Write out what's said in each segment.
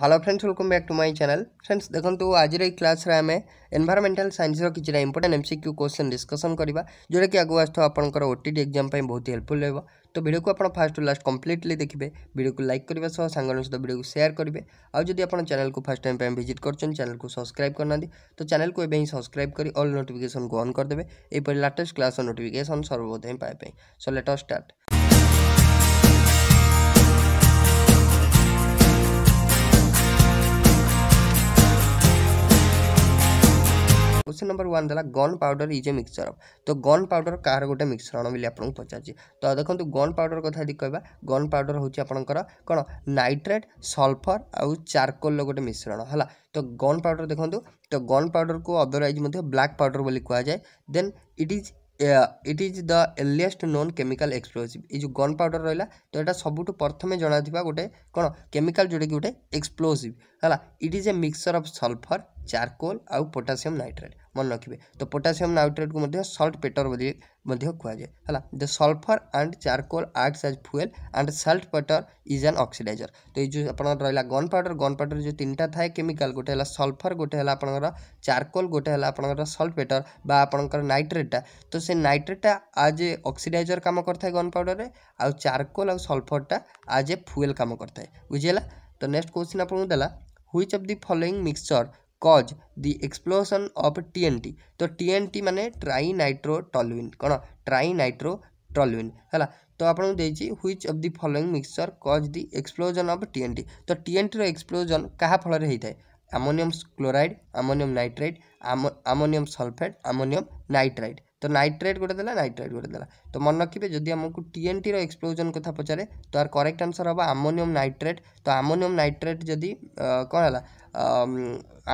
Hello friends welcome back to my channel friends দেখন্তু আজির এই ক্লাসরে আমি এনভারমেন্টাল সাইন্সর কিছুটা ইম্পর্টাট এমসিক্যু কোশ্চেন ডিসকসন করা যেটাকি আগুক আসুক আপনার ওটিটি এক্সাম পাই বহুত হেল্পফুল রহব তো ভিডিওকে আপনার ফার্স্ট টু লাস্ট কমপ্লিটলি দেখবে ভিডিওকে লাইক করা সহ সাংগন সহ ভিডিওকে সেয়ার করবে আউ যদি আপনার চ্যানেলকে ফার্স্ট টাইম পাই ভিজিট করছেন চ্যানেলকে সবসক্রাইব করনা তো চ্যানেলকে এবে হি সবসক্রাইব করে অল নোটিফিকেশনকে অন করে দেবে এইপরি লেটেস্ট ক্লাসর নোটিফিকেশন সর্বপ্রথমে পাইপ so let start question number one था gunpowder is a mixture of तो गन पाउडर कार गोटे मिक्सचर आण बोली आपको पचारे तो देखो गन पाउडर कथ यदि कह गन पाउडर हूँ आपंकर कौन नाइट्रेट सल्फर आउ चारकोल गोटे मिश्रण है तो गन पाउडर देखो तो गन पाउडर को अदरवैज ब्लाक पाउडर बोली कहुए then it is it is the earliest known chemical explosive এই যে গন পাউডর রহিলা তো এটা সবুঠু প্রথমে জনাথিবা গোটে কোন কেমিকাল যেটাকি গোটে এক্সপ্লোসিভ হলা it is a mixture of sulphur charcoal আউ পটাসিয়াম নাইট্রেট ମନେ ରଖିବେ ତ ପୋଟାସିୟମ୍ ନାଇଟ୍ରେଟ୍କୁ ମଧ୍ୟ ସଲ୍ଟ ପେଟର୍ ବୋଲି ମଧ୍ୟ କୁହାଯାଏ ହେଲା the sulphur and charcoal acts as fuel and saltpetre is an oxidiser ତ ଏଇ ଯେଉଁ ଆପଣଙ୍କର ରହିଲା ଗନ୍ ପାଉଡ଼ର ଗନ୍ ପାଉଡ଼ର ଯେଉଁ ତିନିଟା ଥାଏ କେମିକାଲ୍ ଗୋଟେ ହେଲା ସଲ୍ଫର୍ ଗୋଟେ ହେଲା ଆପଣଙ୍କର ଚାରକୋଲ୍ ଗୋଟେ ହେଲା ଆପଣଙ୍କର ସଲ୍ଟ ପେଟର୍ ବା ଆପଣଙ୍କର ନାଇଟ୍ରେଟ୍ଟା ତ ସେ ନାଇଟ୍ରେଟ୍ଟା ଆଜ୍ ଏ ଅକ୍ସିଡାଇଜର କାମ କରିଥାଏ ଗନ୍ ପାଉଡ଼ରରେ ଆଉ ଚାରକୋଲ୍ ଆଉ ସଲ୍ଫର୍ଟା ଆଜ୍ ଏ ଫୁଏଲ୍ କାମ କରିଥାଏ ବୁଝିହେଲା ତ ନେକ୍ସଟ କୋଶ୍ଚିନ୍ ଆପଣଙ୍କୁ ଦେଲା which of the following mixture cause the explosion of T N T ତ ଟି ଏନ୍ ଟି ମାନେ ଟ୍ରାଇ ନାଇଟ୍ରୋ ଟଲୁଇନ୍ କ'ଣ ଟ୍ରାଇ ନାଇଟ୍ରୋ ଟଲୁଇନ୍ ହେଲା ତ ଆପଣଙ୍କୁ ଦେଇଛି which of the following mixture cause the explosion of T N T ତ ଟି ଏନ୍ ଟିର explosion କାହା ଫଳରେ ହେଇଥାଏ ammonium chloride ammonium nitrite ammonium sulphate ammonium nitrite তো নাইট্রেট গোটে দেলা নাইট্রেট গোটে দেলা তো মনে রাখবে যদি আমাকে টিএনটির এক্সপ্লোজন কথা পচারে তো আর করেক্ট আনসর হব আমোনিয়াম নাইট্রেট তো আমোনিয়াম নাইট্রেট যদি କ'ଣ ହେଲା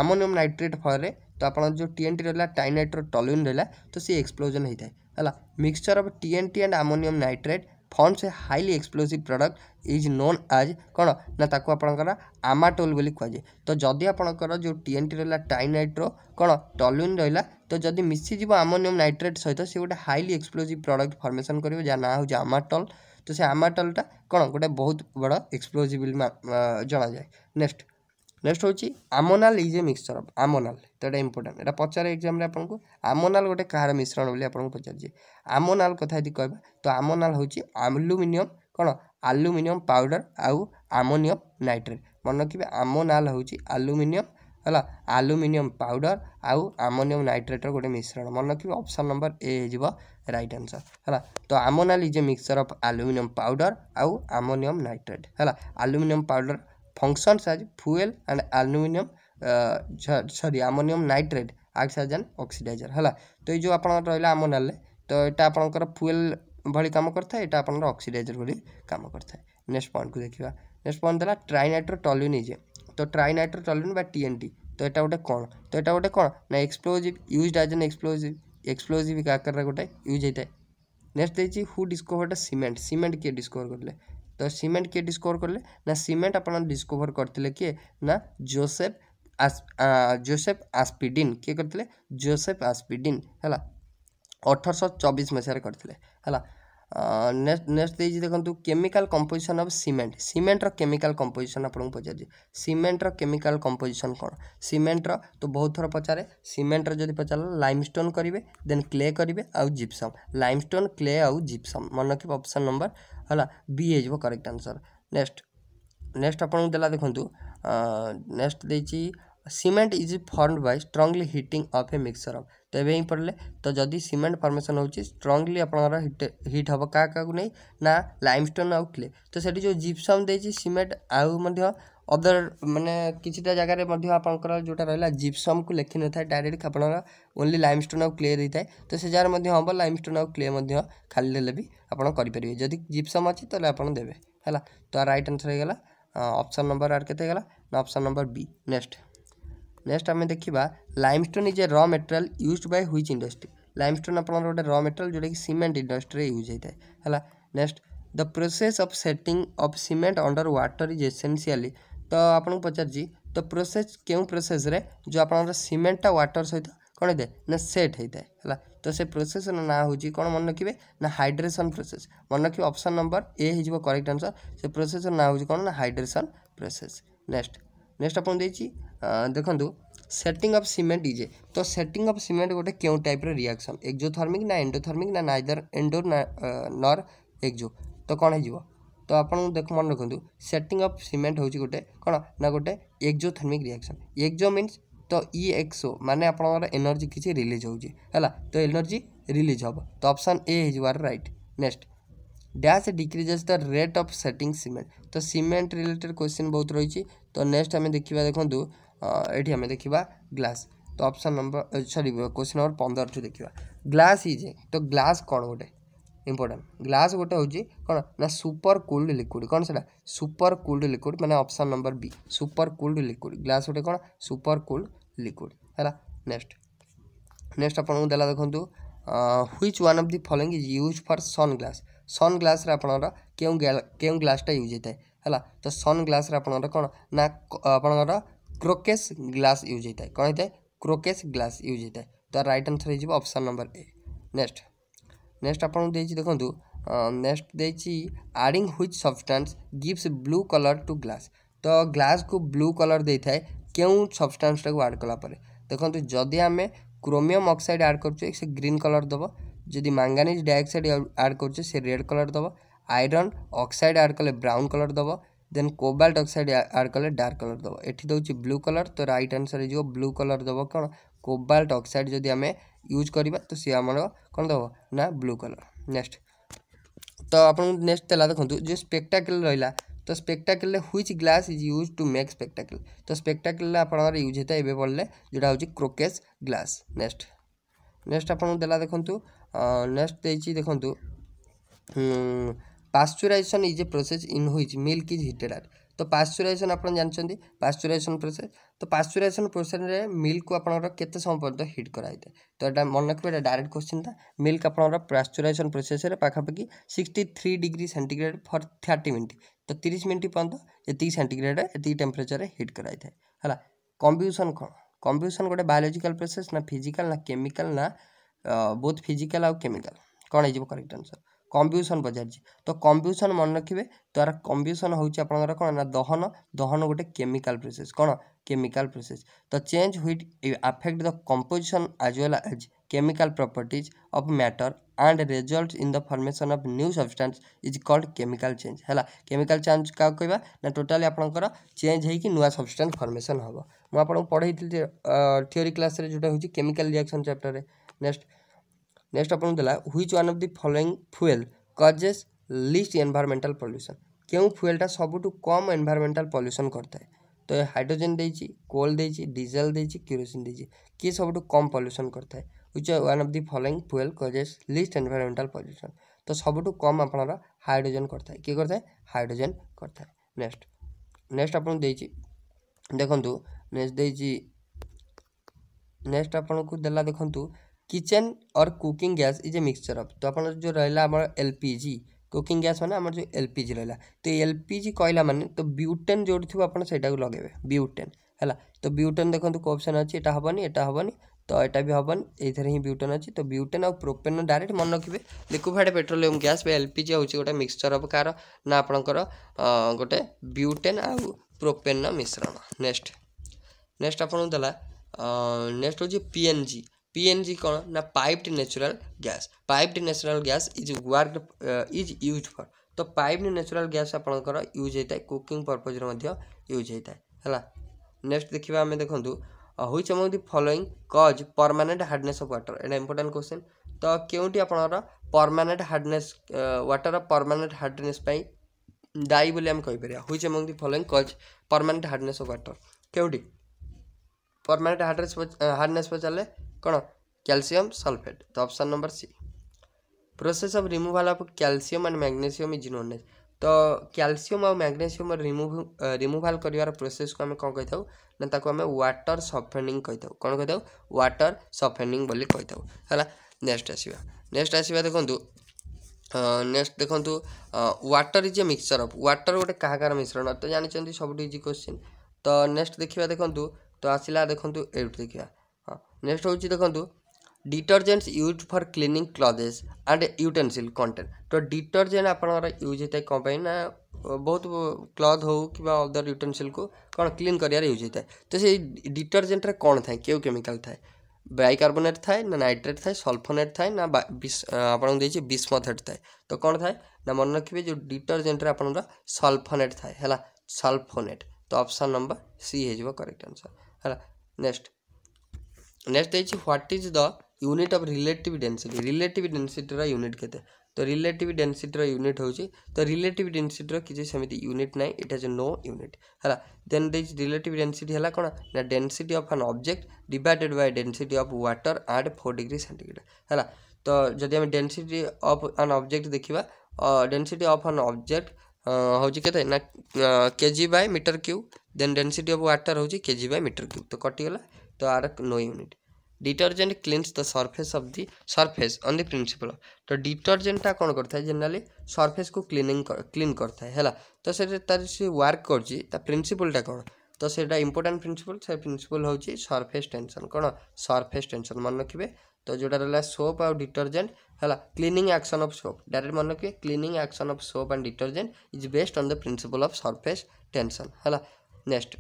আমোনিয়াম নাইট্রেট ফলে তো আপনার যে টিএনটি রহলা টাইনাইট্র টলুইন রহলা তো সে এক্সপ্লোজন হয়ে থাকে হল mixture of TNT and ammonium nitrate forms a highly explosive product is known as କ'ଣ ନା ତାକୁ ଆପଣଙ୍କର ଆମାଟୋଲ୍ ବୋଲି କୁହାଯାଏ ତ ଯଦି ଆପଣଙ୍କର ଯେଉଁ ଟି ଏନ୍ ଟି ରହିଲା ଟାଇନାଇଟ୍ରୋ କ'ଣ ଟଲୁଇନ୍ ରହିଲା ତ ଯଦି ମିଶିଯିବ ଆମୋନିୟମ୍ ନାଇଟ୍ରେଟ୍ ସହିତ ସେ ଗୋଟେ ହାଇଲି ଏକ୍ସପ୍ଲୋଜିଭ୍ ପ୍ରଡ଼କ୍ଟ ଫର୍ମେସନ୍ କରିବ ଯାହା ନାଁ ହେଉଛି ଆମାଟଲ୍ ତ ସେ ଆମାଟଲ୍ଟା କ'ଣ ଗୋଟେ ବହୁତ ବଡ଼ ଏକ୍ସପ୍ଲୋଜିଭ୍ ଜଣାଯାଏ ନେକ୍ସଟ ନେକ୍ସଟ ହେଉଛି ammonal is a mixture of ammonal ତ ଏଇଟା ଇମ୍ପୋର୍ଟାଣ୍ଟ ଏଇଟା ପଚାରେ ଏକ୍ଜାମ୍ରେ ଆପଣଙ୍କୁ ଆମୋନାଲ୍ ଗୋଟେ କାହାର ମିଶ୍ରଣ ବୋଲି ଆପଣଙ୍କୁ ପଚାରିଛି ଆମୋନାଲ୍ କଥା ଯଦି କହିବା ତ ଆମୋନାଲ୍ ହେଉଛି ଆଲୁମିନିୟମ୍ କ'ଣ ଆଲୁମିନିୟମ୍ ପାଉଡ଼ର ଆଉ ଆମୋନିୟମ୍ ନାଇଟ୍ରେଟ୍ ମନେ ରଖିବେ ଆମୋନାଲ୍ ହେଉଛି ଆଲୁମିନିୟମ୍ ହେଲା ଆଲୁମିନିୟମ ପାଉଡ଼ର ଆଉ ଆମୋନିୟମ ନାଇଟ୍ରେଟ୍ର ଗୋଟେ ମିଶ୍ରଣ ମନେ ରଖିବେ ଅପସନ୍ ନମ୍ବର ଏ ହେଇଯିବ ରାଇଟ୍ ଆନ୍ସର୍ ହେଲା ତ ammonal is a mixture of aluminium powder ଆଉ ଆମୋନିୟମ ନାଇଟ୍ରେଟ୍ ହେଲା aluminium powder functions as fuel and aluminium sorry ammonium nitrate acts as an oxidiser ହେଲା ତ ଏଇ ଯେଉଁ ଆପଣଙ୍କର ରହିଲା ଆମୋନାଲରେ ତ ଏଇଟା ଆପଣଙ୍କର ଫୁଏଲ୍ ଭଳି କାମ କରିଥାଏ ଏଇଟା ଆପଣଙ୍କର ଅକ୍ସିଡାଇଜର ଭଳି କାମ କରିଥାଏ ନେକ୍ସଟ ପଏଣ୍ଟକୁ ଦେଖିବା ନେକ୍ସଟ ପଏଣ୍ଟ ଦେଲା ଟ୍ରାଇନାଇଟ୍ରୋ ଟଲ୍ୟୁନିଜେ তো ট্রাইনাইট্রোটলুইন বা টিএনটি তো এটা ଗୋଟେ କ'ଣ ତ এটা ଗୋଟେ କ'ଣ ନା ଏକ୍ସପ୍ଲୋଜିଭ୍ ୟୁଜ୍ଡ ଆଜ୍ ଆନ୍ ଏକ୍ସପ୍ଲୋଜିଭ୍ ଏକ୍ସପ୍ଲୋଜିଭ୍ ଆକାରରେ ଗୋଟେ ୟୁଜ୍ ହେଇଥାଏ ନେକ୍ସଟ ଦେଇଛି ହୁ ଡିସ୍କଭର୍ଡ ସିମେଣ୍ଟ ସିମେଣ୍ଟ କିଏ ଡିସ୍କଭର କଲେ ତ ସିମେଣ୍ଟ କିଏ ଡିସ୍କଭର କଲେ ନା ସିମେଣ୍ଟ ଆପଣ ଡିସ୍କଭର କରିଥିଲେ କିଏ ନା ଜୋସେଫ ଜୋସେଫ ଆସ୍ପିଡିନ୍ କିଏ କରିଥିଲେ ଜୋସେଫ ଆସ୍ପିଡିନ୍ ହେଲା ଅଠରଶହ ଚବିଶ ମସିହାରେ କରିଥିଲେ ହେଲା ନେକ୍ସଟ ନେକ୍ସଟ ଦେଇଛି ଦେଖନ୍ତୁ କେମିକାଲ କମ୍ପୋଜିସନ୍ ଅଫ୍ ସିମେଣ୍ଟ ସିମେଣ୍ଟର କେମିକାଲ କମ୍ପୋଜିସନ୍ ଆପଣଙ୍କୁ ପଚାରୁଛି ସିମେଣ୍ଟର କେମିକାଲ କମ୍ପୋଜିସନ୍ କ'ଣ ସିମେଣ୍ଟର ତ ବହୁତ ଥର ପଚାରେ ସିମେଣ୍ଟର ଯଦି ପଚାରିଲା ଲାଇମଷ୍ଟୋନ୍ କରିବେ ଦେନ୍ କ୍ଲେ କରିବେ ଆଉ ଜିପ୍ସମ୍ ଲାଇମଷ୍ଟୋନ୍ କ୍ଲେ ଆଉ ଜିପ୍ସମ୍ ମନେ ରଖିବ ଅପସନ୍ ନମ୍ବର ହେଲା ବି ହେଇଯିବ କରେକ୍ଟ ଆନ୍ସର୍ ନେକ୍ସଟ ନେକ୍ସଟ ଆପଣଙ୍କୁ ଦେଲା ଦେଖନ୍ତୁ ନେକ୍ସଟ ଦେଇଛି cement is form by strongly heating of a mixture of तो ये पड़े तो जदि सीमेंट फर्मेसन होट्रंगली आपर हिट हम क्या क्या नहीं ना लाइम स्टोन आउ क्ले तो सीट जो जिप्सम देमेंट अदर मैंने किसीटा जगार जो रहा जिप्सम को लेखि न था डायरेक्ट आप ओनली लाइम स्टोन आउ क्ले था तो से जगह हम लाइम स्टोन आउ क्ले खाली देने भी आपर जदि जिप्सम अच्छी आपड़ देते हैं तो रईट आन्सर होगा अप्सन नंबर आर के option number B next next ଆମେ ଦେଖିବା limestone is a raw material use by which industry limestone ଆପଣଙ୍କର ଗୋଟେ ର ମେଟେରିଆଲ୍ ଯେଉଁଟାକି ସିମେଣ୍ଟ ଇଣ୍ଡଷ୍ଟ୍ରିରେ ୟୁଜ୍ ହୋଇଥାଏ ହେଲା next the process of setting of cement under water is essentially ତ ଆପଣଙ୍କୁ ପଚାରିଛି ତ ପ୍ରୋସେସ୍ କେଉଁ ପ୍ରୋସେସ୍ରେ ଯେଉଁ ଆପଣଙ୍କର ସିମେଣ୍ଟଟା ୱାଟର୍ ସହିତ କ'ଣ ହେଇଥାଏ ନା ସେଟ୍ ହେଇଥାଏ ହେଲା ତ ସେ ପ୍ରୋସେସ୍ର ନାଁ ହେଉଛି କ'ଣ ମନେ ରଖିବେ ନା ହାଇଡ୍ରେସନ୍ ପ୍ରୋସେସ୍ ମନେ ରଖିବେ ଅପସନ୍ ନମ୍ବର ଏ ହେଇଯିବ କରେକ୍ଟ ଆନ୍ସର୍ ସେ ପ୍ରୋସେସ୍ର ନାଁ ହେଉଛି କ'ଣ ନା ହାଇଡ୍ରେସନ୍ ପ୍ରୋସେସ୍ ନେକ୍ସଟ ନେକ୍ସଟ ଆପଣଙ୍କୁ ଦେଇଛି ଦେଖନ୍ତୁ ସେଟିଂ ଅଫ୍ ସିମେଣ୍ଟ ଇଜେ ତ ସେଟିଂ ଅଫ୍ ସିମେଣ୍ଟ ଗୋଟେ କେଉଁ ଟାଇପ୍ର ରିଆକ୍ସନ୍ ଏକ୍ଜୋଥର୍ମିକ୍ ନା ଏଣ୍ଡୋଥର୍ମିକ୍ ନା ନାଇଦର ଏଣ୍ଡୋ ନର୍ ଏକ୍ଜୋ ତ କ'ଣ ହେଇଯିବ ତ ଆପଣ ଦେଖ ମନେ ରଖନ୍ତୁ ସେଟିଂ ଅଫ୍ ସିମେଣ୍ଟ ହେଉଛି ଗୋଟେ କ'ଣ ନା ଗୋଟେ ଏକ୍ଜୋଥର୍ମିକ୍ ରିଆକ୍ସନ୍ ଏକ୍ଜୋ ମିନ୍ସ ତ ଇ ଏକ୍ସଓ ମାନେ ଆପଣଙ୍କର ଏନର୍ଜି କିଛି ରିଲିଜ୍ ହେଉଛି ହେଲା ତ ଏନର୍ଜି ରିଲିଜ୍ ହେବ ତ ଅପସନ୍ ଏ ହେଇଯିବ ଆର right next dash decreases the rate of setting cement तो सीमेंट रिलेटेड क्वेश्चन बहुत रही तो नेक्स्ट आम देखा देखूँ ଏଠି ଆମେ ଦେଖିବା ଗ୍ଲାସ୍ ତ option number sorry question number ପନ୍ଦରଠୁ ଦେଖିବା ଗ୍ଲାସ୍ ଇଜେ ତ ଗ୍ଲାସ୍ କ'ଣ ଗୋଟେ ଇମ୍ପୋର୍ଟାଣ୍ଟ ଗ୍ଲାସ୍ ଗୋଟେ ହେଉଛି କ'ଣ ନା ସୁପର କୁଲ୍ଡ ଲିକ୍ୱିଡ଼ କ'ଣ ସେଇଟା ସୁପର କୁଲ୍ଡ ଲିକ୍ୱିଡ଼ ମାନେ option number B super cooled liquid glass ଗୋଟେ କ'ଣ ସୁପର କୁଲ୍ଡ ଲିକ୍ୱିଡ଼ ହେଲା ନେକ୍ସଟ ନେକ୍ସଟ ଆପଣଙ୍କୁ ଦେଲା ଦେଖନ୍ତୁ which one of the following is use for sunglass ସନ୍ ଗ୍ଲାସ୍ରେ ଆପଣଙ୍କର କେଉଁ କେଉଁ ଗ୍ଲାସ୍ଟା ୟୁଜ୍ ହୋଇଥାଏ ହେଲା ତ ସନ୍ ଗ୍ଲାସ୍ରେ ଆପଣଙ୍କର କ'ଣ ନା ଆପଣଙ୍କର କ୍ରୋକେସ୍ ଗ୍ଲାସ୍ ୟୁଜ୍ ହୋଇଥାଏ କ'ଣ ହୋଇଥାଏ କ୍ରୋକେସ୍ ଗ୍ଲାସ୍ ୟୁଜ୍ ହୋଇଥାଏ ତ ରାଇଟ୍ ଆନ୍ସର୍ ହେଇଯିବ option number A next next ଆପଣଙ୍କୁ ଦେଇଛି ଦେଖନ୍ତୁ ନେକ୍ସଟ ଦେଇଛି adding which substance gives blue colour to glass ତ ଗ୍ଲାସ୍କୁ ବ୍ଲୁ କଲର୍ ଦେଇଥାଏ କେଉଁ ସବଷ୍ଟାନ୍ସଟାକୁ ଆଡ଼୍ କଲା ପରେ ଦେଖନ୍ତୁ ଯଦି ଆମେ କ୍ରୋମିୟମ୍ ଅକ୍ସାଇଡ଼୍ ଆଡ଼୍ କରୁଛେ ସେ ଗ୍ରୀନ୍ କଲର୍ ଦେବ ଯଦି ମାଙ୍ଗାନିଜ୍ ଡାଇଅକ୍ସାଇଡ଼୍ ଆଡ଼୍ କରୁଛେ ସେ ରେଡ଼୍ କଲର୍ ଦେବ ଆଇରନ୍ ଅକ୍ସାଇଡ଼୍ ଆଡ଼୍ କଲେ ବ୍ରାଉନ୍ କଲର୍ ଦେବ দেন কোবাল্ট ଅକ୍ସାଇଡ୍ ଆଡ଼୍ କଲେ ଡାର୍କ କଲର୍ ଦେବ ଏଠି ଦେଉଛି ବ୍ଲୁ କଲର୍ ତ ରାଇଟ୍ ଆନ୍ସର୍ ହେଇଯିବ ବ୍ଲୁ କଲର୍ ଦେବ କ'ଣ କୋବାଲ୍ଟ ଅକ୍ସାଇଡ୍ ଯଦି ଆମେ ୟୁଜ୍ କରିବା ତ ସିଏ ଆମର କ'ଣ ଦେବ ନା ବ୍ଲୁ କଲର୍ ନେକ୍ସଟ ତ ଆପଣଙ୍କୁ ନେକ୍ସଟ ଦେଲା ଦେଖନ୍ତୁ ଯେଉଁ ସ୍ପେକ୍ଟାକେଲ୍ ରହିଲା ତ ସ୍ପେକ୍ଟାକେଲ୍ରେ which glass is use to make spectacle ତ ସ୍ପେକ୍ଟାକେଲ୍ରେ ଆପଣଙ୍କର ୟୁଜ୍ ହେଇଥାଏ ଏବେ ପଡ଼ିଲେ ଯେଉଁଟା ହେଉଛି କ୍ରୋକେସ୍ ଗ୍ଲାସ୍ ନେକ୍ସଟ ନେକ୍ସଟ ଆପଣଙ୍କୁ ଦେଲା ଦେଖନ୍ତୁ ନେକ୍ସଟ ଦେଇଛି ଦେଖନ୍ତୁ pasteurisation is a process in which milk is heated at ତ ପାଶ୍ଚୁରାଇଜେସନ୍ ଆପଣ ଜାଣିଛନ୍ତି ପାଶ୍ଚୁରାଇଜେସନ୍ ପ୍ରୋସେସ୍ ତ ପାଶ୍ଚୁରାଇଜେସନ୍ ପ୍ରୋସେସ୍ରେ ମିଲ୍କକୁ ଆପଣଙ୍କର କେତେ ସମୟ ପର୍ଯ୍ୟନ୍ତ ହିଟ୍ କରାଯାଇଥାଏ ତ ଏଇଟା ମନେ ରଖିବେ ଏଇଟା ଡାଇରେକ୍ଟ କୋଶ୍ଚିନ୍ଟା ମିଲ୍କ ଆପଣଙ୍କର ପାଶ୍ଚୁରାଇଜେସନ୍ ପ୍ରୋସେସ୍ରେ ପାଖାପାଖି sixty three degree centigrade for thirty minute ତ ତିରିଶ ମିନିଟ୍ ପର୍ଯ୍ୟନ୍ତ ଏତିକି ସେଣ୍ଟିଗ୍ରେଡ୍ ଏତିକି ଟେମ୍ପରେଚର୍ରେ ହିଟ୍ କରାଯାଇଥାଏ ହେଲା କମ୍ବିଉସନ୍ କ'ଣ କମ୍ବିଉସନ୍ ଗୋଟେ ବାୟୋଲୋଜିକାଲ୍ ପ୍ରୋସେସ୍ ନା ଫିଜିକାଲ୍ ନା କେମିକାଲ୍ ନା ବୋଥ୍ ଫିଜିକାଲ୍ ଆଉ କେମିକାଲ୍ କ'ଣ ହେଇଯିବ କରେକ୍ଟ ଆନ୍ସର୍ କମ୍ବିଉସନ୍ ପଚାରିଛି ତ କମ୍ବିଉସନ୍ ମନେ ରଖିବେ ତା'ର କମ୍ବିଉସନ୍ ହେଉଛି ଆପଣଙ୍କର କ'ଣ ନା ଦହନ ଦହନ ଗୋଟେ କେମିକାଲ୍ ପ୍ରୋସେସ୍ କ'ଣ କେମିକାଲ୍ ପ୍ରୋସେସ୍ ତ change which affect the composition as well as chemical properties of matter and result in the formation of new substance is called chemical change ହେଲା କେମିକାଲ୍ ଚେଞ୍ଜ କାହାକୁ କହିବା ନା ଟୋଟାଲି ଆପଣଙ୍କର change ହେଇକି ନୂଆ substance formation ହେବ ମୁଁ ଆପଣଙ୍କୁ ପଢ଼େଇଥିଲି ଥିଓରି କ୍ଲାସ୍ରେ ଯେଉଁଟା ହେଉଛି କେମିକାଲ୍ ରିଆକ୍ସନ୍ ଚାପ୍ଟର୍ରେ ନେକ୍ସଟ नेक्स्ट ଆପଣଙ୍କୁ ଦେଲା which one of the following fuel causes least environmental pollution କେଉଁ ଫୁଏଲ୍ଟା ସବୁଠୁ କମ୍ ଏନଭାରମେଣ୍ଟାଲ ପଲ୍ୟୁସନ୍ କରିଥାଏ ତ ଏ ହାଇଡ୍ରୋଜେନ୍ ଦେଇଛି କୋଲ୍ ଦେଇଛି ଡିଜେଲ୍ ଦେଇଛି କିରୋସିନ୍ ଦେଇଛି କିଏ ସବୁଠୁ କମ୍ ପଲ୍ୟୁସନ୍ କରିଥାଏ which one of the following fuel causes least environmental pollution ତ ସବୁଠୁ କମ୍ ଆପଣଙ୍କର ହାଇଡ୍ରୋଜେନ୍ କରିଥାଏ କିଏ କରିଥାଏ ହାଇଡ୍ରୋଜେନ୍ କରିଥାଏ ନେକ୍ସଟ ନେକ୍ସଟ ଆପଣଙ୍କୁ ଦେଇଛି ଦେଖନ୍ତୁ ନେକ୍ସଟ ଦେଇଛି ନେକ୍ସଟ ଆପଣଙ୍କୁ ଦେଲା ଦେଖନ୍ତୁ किचन और cooking gas is a mixture of तो आप जो रहा एल पी কুকিং গ্যাস মানে আমার যে এলপিজি রহিলা তো এলপিজি কয়লা মানে তো বিউটেন যেটি থাকবে আপনার সেটাকে লগাইবে বিউটেন হল তো বিউটেন দেখুন কো অপশন আছে এটা হবনি এটা হবনি তো এটা বি হবনি এইথরে হি বিউটেন আছে তো বিউটেন আর প্রোপেন ডাইরেক্ট মনে রাখবে লিকুইফাইড পেট্রোলিয়াম গ্যাস বা এলপিজি হচ্ছে গোটে মিক্সচর অফ কার না আপনার গোটে বিউটেন আর প্রোপেন মিশ্রণ নেক্সট নেক্সট আপনার দেলা নেক্সট হচ্ছে পিএনজি PNG କ'ଣ ନା piped natural gas piped natural gas is work is use for ତ ପାଇପ୍ଡ ନ୍ୟାଚୁରାଲ ଗ୍ୟାସ୍ ଆପଣଙ୍କର ୟୁଜ୍ ହୋଇଥାଏ କୁକିଂ ପର୍ପଜ୍ରେ ମଧ୍ୟ ୟୁଜ୍ ହୋଇଥାଏ ହେଲା ନେକ୍ସଟ ଦେଖିବା ଆମେ ଦେଖନ୍ତୁ which among the following cause permanent hardness of water ଏଇଟା ଇମ୍ପୋର୍ଟାଣ୍ଟ କ୍ୱେଶ୍ଚିନ୍ ତ କେଉଁଠି ଆପଣଙ୍କର permanent hardness water permanent hardness ପାଇଁ ଦାୟୀ ବୋଲି ଆମେ କହିପାରିବା which among the following cause permanent hardness of water କେଉଁଠି ପରମାନେଣ୍ଟ ହାର୍ଡ଼ନେସ୍ ହାର୍ଡ଼ନେସ୍ ପଚାରିଲେ कौन क्यालसीयम सल्फेट तो option number C process of removal of calcium and magnesium is known as तो क्यालसीयम और मैग्नेशियम रिमूव रिमूवल कर process को आम कौन कही था ना आम व्टर सफेडिंग कही था कौन कही था व्टर सफेडिंग कही था नेक्स्ट आसवा नेक्स्ट देखो देखु नेक्स्ट देखु water is a mixture of water गोटे कहकर मिश्रण तो जानते सब क्वेश्चन तो नेक्स्ट देखिए देखो तो आसला देखो ये देखा ନେକ୍ସଟ ହେଉଛି ଦେଖନ୍ତୁ detergents use for cleaning clothes and utensil content ତ ଡିଟର୍ଜେଣ୍ଟ ଆପଣଙ୍କର ୟୁଜ୍ ହେଇଥାଏ କ'ଣ ପାଇଁ ନା ବହୁତ କ୍ଲଥ୍ ହେଉ କିମ୍ବା ଅଦର ୟୁଟେନ୍ସିଲ୍କୁ କ'ଣ କ୍ଲିନ୍ କରିବାରେ ୟୁଜ୍ ହେଇଥାଏ ତ ସେଇ ଡିଟର୍ଜେଣ୍ଟରେ କ'ଣ ଥାଏ କେଉଁ କେମିକାଲ୍ ଥାଏ ବାଇକାର୍ବୋନେଟ୍ ଥାଏ ନା ନାଇଟ୍ରେଟ୍ ଥାଏ ସଲ୍ଫୋନେଟ୍ ଥାଏ ନା ଆପଣଙ୍କୁ ଦେଇଛି ବିସ୍ମଥେଟ୍ ଥାଏ ତ କ'ଣ ଥାଏ ନା ମନେ ରଖିବେ ଯେଉଁ ଡିଟର୍ଜେଣ୍ଟରେ ଆପଣଙ୍କର ସଲ୍ଫୋନେଟ୍ ଥାଏ ହେଲା ସଲ୍ଫୋନେଟ୍ ତ ଅପସନ୍ ନମ୍ବର ସି ହେଇଯିବ କରେକ୍ଟ ଆନ୍ସର୍ ହେଲା ନେକ୍ସଟ ನೆಕ್ಸ್ಟ್ ಐತಿ what is the unit of relative density relative ଡେନ୍ସିଟିର ୟୁନିଟ୍ କେତେ ତ ରିଲେଟିଭ୍ ଡେନ୍ସିଟିର ୟୁନିଟ୍ ହେଉଛି ତ ରିଲେଟିଭ୍ ଡେନ୍ସିଟିର କିଛି ସେମିତି ୟୁନିଟ୍ ନାହିଁ ଇଟ୍ ହାଜ୍ ନୋ ୟୁନିଟ୍ ହେଲା ଦେନ୍ ଦେଇଛି ରିଲେଟିଭ୍ ଡେନ୍ସିଟି ହେଲା କ'ଣ ନା density of an object divided by density of water at four degree centigrade ହେଲା ତ ଯଦି ଆମେ ଡେନ୍ସିଟି ଅଫ୍ ଆନ୍ ଅବଜେକ୍ଟ ଦେଖିବା ଡେନ୍ସିଟି ଅଫ୍ ଆନ୍ ଅବଜେକ୍ଟ ହେଉଛି କେତେ ନା KG by metre cube then density of water ହେଉଛି କେଜି ବାଇ ମିଟର କ୍ୟୁବ୍ ତ କଟିଗଲା the arc no unit detergent cleans the surface of the surface on the principle तो detergent टा कौन करता है generally surface को cleaning कर, clean करता है हैला तो से तार से work करजी ता principle टा कौन तो सेटा important principle से principle होची surface tension कौन surface tension मान रखिए तो जोटा रहा सोप आउ डिटर्जेंट है cleaning action of soap direct मन रखिए cleaning action of soap and detergent is based on the principle of surface tension है next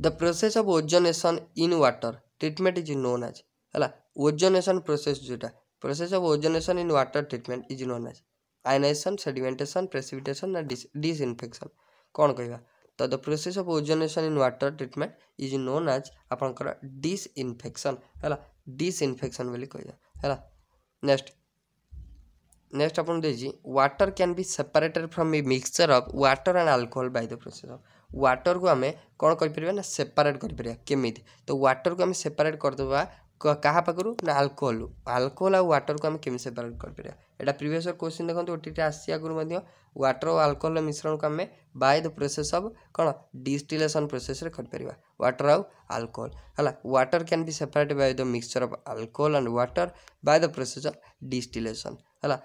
the process of ozonation in water treatment is known as है ozonation process जोटा process of ozonation in water treatment is known as ionisation sedimentation precipitation ना disinfection कौन कह तो the process of ozonation in water treatment is known as आपंकर डिइनफेक्शन है disinfection कह next next water can be separated from a mixture of water and alcohol by the process of water को आम कौन कर सेपरेट करमी तो व्टर को आम सेपरेट करदे क्या पाखु ना आल्कोहल आलकोहल आउ व्टर को आम कम सेपरेट कर प्रिवियस क्वेश्चन देखते ओटी आसी व्टर और आलकोहल मिश्रण को आम बाय द प्रोसेस अफ कौन डिस्टिलेसन प्रोसेस व्टर आउ आल्कोहल है water can be separate by the mixture of alcohol and water by the process of distillation है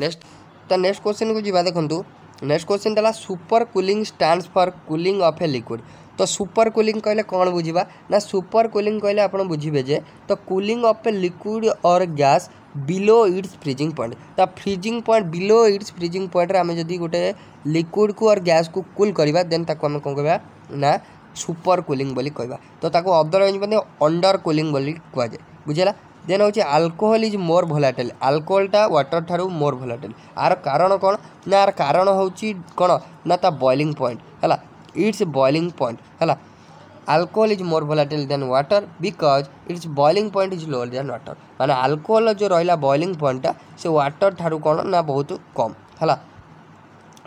नेक्स्ट तो नेक्स्ट क्वेश्चन को जी देखूँ नेक्स्ट क्वेश्चन देला super cooling stands for cooling of a liquid तो super cooling कहले कौन बुझा ना सुपर कूलिंग कहले आप बुझे जे तो कूलिंग ऑफ ए लिक्विड और gas below its freezing point तो freezing point below its freezing point आम जब गोटे लिक्विड को और गैस को कूल करवा देन ताको आम कौन कह ना सुपर कूलिंग बोली कहवा तो ताको अदरवाइज मैंने अंडर कूलिंग बोली कहुए बुझेगा দেন হচ্ছে আলকোহল ইজ মোর ভোলাটাইল আলকোহলটা ওয়াটর ঠারু মোর ভোলাটাইল আর কারণ কোণ না আর কারণ হচ্ছে কোণ না তা বয়লিং পয়েন্ট হল ইটস বয়লিং পয়েন্ট হল alcohol is more volatile than water because its boiling point is lower than water মানে আলকোহল যে রহিলা বয়লিং পয়েন্টটা সে ওয়াটর ঠারু কোণ না বহুত কম হল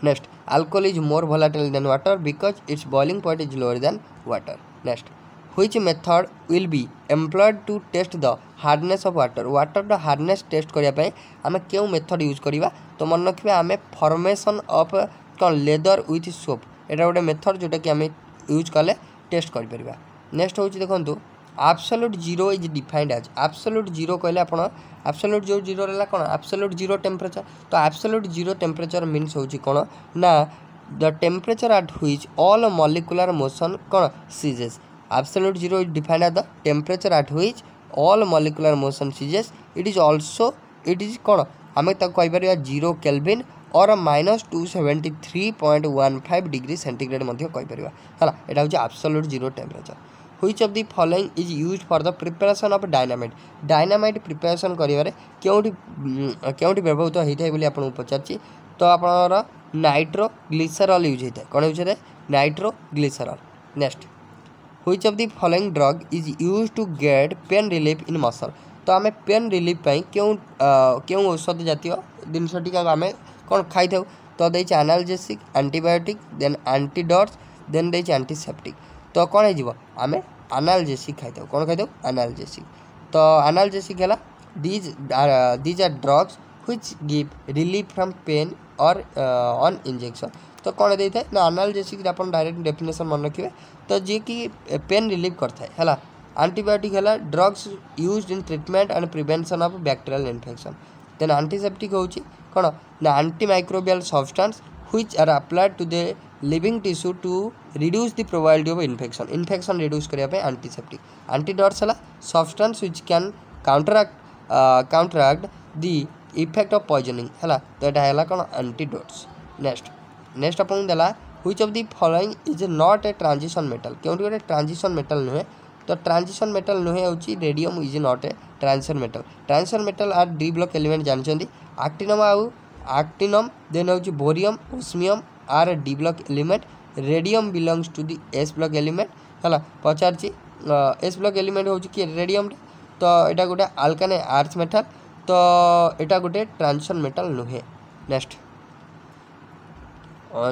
next alcohol is more volatile than water because its boiling point is lower than water next which method will be employed to test the hardness of water water ର hardness test କରିବା ପାଇଁ ଆମେ କେଉଁ method ୟୁଜ୍ କରିବା ତ ମନେ ରଖିବା ଆମେ formation of କ'ଣ leather with soap ଏଇଟା ଗୋଟେ method ଯେଉଁଟାକି ଆମେ ୟୁଜ୍ କଲେ ଟେଷ୍ଟ କରିପାରିବା ନେକ୍ସଟ ହେଉଛି ଦେଖନ୍ତୁ absolute zero is defined as absolute zero କହିଲେ ଆପଣ ଆବସଲ୍ୟୁଟ୍ ଯେଉଁ ଜିରୋ ରହିଲା କ'ଣ ଆବସଲ୍ୟୁଟ୍ ଜିରୋ ଟେମ୍ପରେଚର ତ ଆବସଲ୍ୟୁଟ୍ ଜିରୋ ଟେମ୍ପରେଚର ମିନ୍ସ ହେଉଛି କ'ଣ ନା the temperature at which all molecular motion କ'ଣ ceases absolute zero is defined as the temperature at which all molecular motion ceases it is also it is କ'ଣ ଆମେ ତାକୁ କହିପାରିବା zero kelvin or minus two seventy three point one five degree centigrade ମଧ୍ୟ କହିପାରିବା ହେଲା ଏଇଟା ହେଉଛି absolute zero temperature which of the following is use for the preparation of dynamite dynamite preparation करें क्योंठी क्योंठी व्यवहृत होता है आपको पचार तो आपड़ नाइट्रो ग्लिसरल यूज होता है कौन यूज होता है nitroglycerine next which of the following drug is use to get pain relief in muscle तो आम पेन रिलीफ क्यों क्यों औषध जितिय जिनसटी आम कौन खाई था? तो देखे analgesic antibiotic then antidotes then the antiseptic तो कौन है आम आनालजेसिक खाई कौन खाई आनालजेसिक तो आनालजेसिक है these these are drugs which give relief from pain और अन्न इंजेक्शन तो कौन दे था ना अनालजेसिक डायरेक्ट डेफिनेसन मन रखिए तो जी कि पेन रिलीफ करता है हला? आंटीबायोटिक है drugs use in treatment and prevention of bacterial infection then antiseptic हूँ कौन ना antimicrobial substance which are applied to the living tissue to reduce the probability of infection infection reduce करने antiseptic antidotes है substance which can counteract counteract the effect of poisoning है तो यहाँ है कौन आंटीडोट्स नेक्स्ट नेक्स्ट आप दिला which of the following is not a transition metal क्यों गोटे ट्रांजिशन मेटाल नुहे तो ट्रांजिशन मेटाल नुहे हूँ radium is not a transition metal transition metal are D block element जानते आक्टिनम आउ आक्टिनम देन हो bohrium osmium are D block element radium belongs to the S block element है पचार S block element हूँ कि radium तो यहाँ गोटे आलकाने आर्थ मेटाल तो यहाँ गोटे ट्रांजिशन मेटाल नुहे नेक्स्ट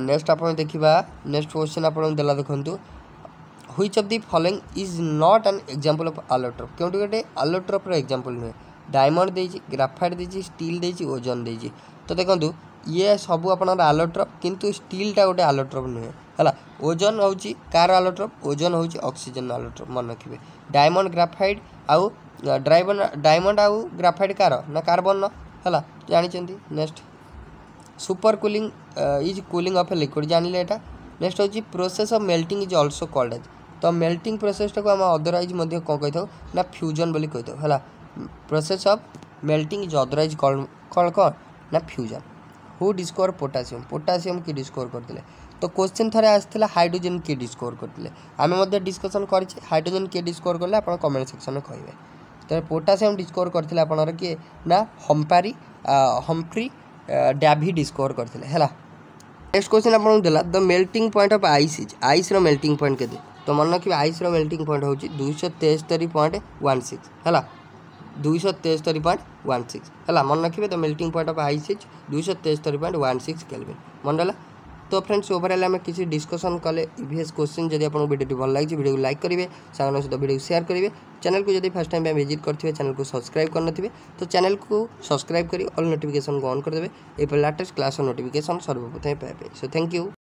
ନେକ୍ସଟ ଆପଣ ଦେଖିବା ନେକ୍ସଟ କ୍ୱେଶ୍ଚିନ୍ ଆପଣଙ୍କୁ ଦେଲା ଦେଖନ୍ତୁ which of the following is not an example of allotrope କେଉଁଠି ଗୋଟେ ଆଲୋଟ୍ରପ୍ର ଏକ୍ଜାମ୍ପଲ୍ ନୁହେଁ ଡାଇମଣ୍ଡ ଦେଇଛି ଗ୍ରାଫାଇଟ୍ ଦେଇଛି ଷ୍ଟିଲ୍ ଦେଇଛି ଓଜନ ଦେଇଛି ତ ଦେଖନ୍ତୁ ଇଏ ସବୁ ଆପଣଙ୍କର ଆଲୋଟ୍ରପ୍ କିନ୍ତୁ ଷ୍ଟିଲ୍ଟା ଗୋଟେ ଆଲୋଟ୍ରପ୍ ନୁହେଁ ହେଲା ଓଜନ ହେଉଛି କାହାର ଆଲୋଟ୍ରପ୍ ଓଜନ ହେଉଛି ଅକ୍ସିଜେନ୍ ଆଲୋଟ୍ରପ୍ ମନେ ରଖିବେ ଡାଇମଣ୍ଡ ଗ୍ରାଫାଇଟ୍ ଆଉ ଡ୍ରାଇବନ ଡାଇମଣ୍ଡ ଆଉ ଗ୍ରାଫାଇଟ୍ କାହାର ନା କାର୍ବନର ହେଲା ଜାଣିଛନ୍ତି next super cooling is cooling of a liquid ଜାଣିଲେ ଏଇଟା ନେକ୍ସଟ ହେଉଛି process of melting is also called as ତ ମେଲ୍ଟିଂ ପ୍ରୋସେସ୍ଟାକୁ ଆମେ ଅଦରୱାଇଜ୍ ମଧ୍ୟ କ'ଣ କହିଥାଉ ନା ଫ୍ୟୁଜନ୍ ବୋଲି କହିଥାଉ ହେଲା process of melting is otherwise କ'ଣ କ'ଣ ନା fusion who discover potassium potassium କି ଡିସ୍କୋର କରିଥିଲେ ତ କୋଶ୍ଚିନ୍ ଥରେ ଆସିଥିଲା ହାଇଡ୍ରୋଜେନ୍ କିଏ ଡିସ୍କୋର କରିଥିଲେ ଆମେ ମଧ୍ୟ ଡିସ୍କସନ୍ କରିଛେ ହାଇଡ୍ରୋଜେନ୍ କିଏ ଡିସ୍କୋର କଲେ ଆପଣ କମେଣ୍ଟ ସେକ୍ସନ୍ରେ କହିବେ ତେବେ ପୋଟାସିୟମ୍ ଡିସ୍କୋର କରିଥିଲେ ଆପଣଙ୍କର କିଏ ନା ହମ୍ପାରି ହମ୍ଫ୍ରି ଡାଭିଡ୍ ସ୍କୋର କରିଥିଲେ ହେଲା ନେକ୍ସଟ କ୍ୱେଶ୍ଚିନ୍ ଆପଣଙ୍କୁ ଦେଲା the melting point of ice is ଆଇସ୍ର ମେଲ୍ଟିଂ ପଏଣ୍ଟ କେତେ ତ ମନେ ରଖିବେ ଆଇସ୍ର ମେଲ୍ଟିଂ ପଏଣ୍ଟ ହେଉଛି ଦୁଇଶହ ତେସ୍ତରୀ ପଏଣ୍ଟ ୱାନ୍ ସିକ୍ସ ହେଲା ଦୁଇଶହ ତେସ୍ତରୀ ପଏଣ୍ଟ ୱାନ୍ ସିକ୍ସ ହେଲା ମନେ ରଖିବେ the melting point of ice is ଦୁଇଶହ ତେସ୍ତରୀ ପଏଣ୍ଟ ୱାନ୍ ସିକ୍ସ କେଲଭିନ୍ ମନେ ରହିଲା তো ফ্রেন্ডস ওভারঅল আমি কিছু ডিসকসন কলে ইভিএস কোশ্চিন যদি আপনার ভিডিওটি ভাল লাগছে ভিডিওকে লাইক করবে সাংমান সহ ভিডিওকে সেয়ার করবে চ্যানেলকে যদি ফার্স্ট টাইম ভিজিট করতে চ্যানেলকে সবসক্রাইব করনথিবে তো চ্যানেলকে সবসক্রাইব করি অল নোটিফিকেশন অন করদেবে এরপর লেটেস্ট ক্লাসর নোটিফিকেশন সর্বপ্রথমে পাইবে সো থ্যাংক ইউ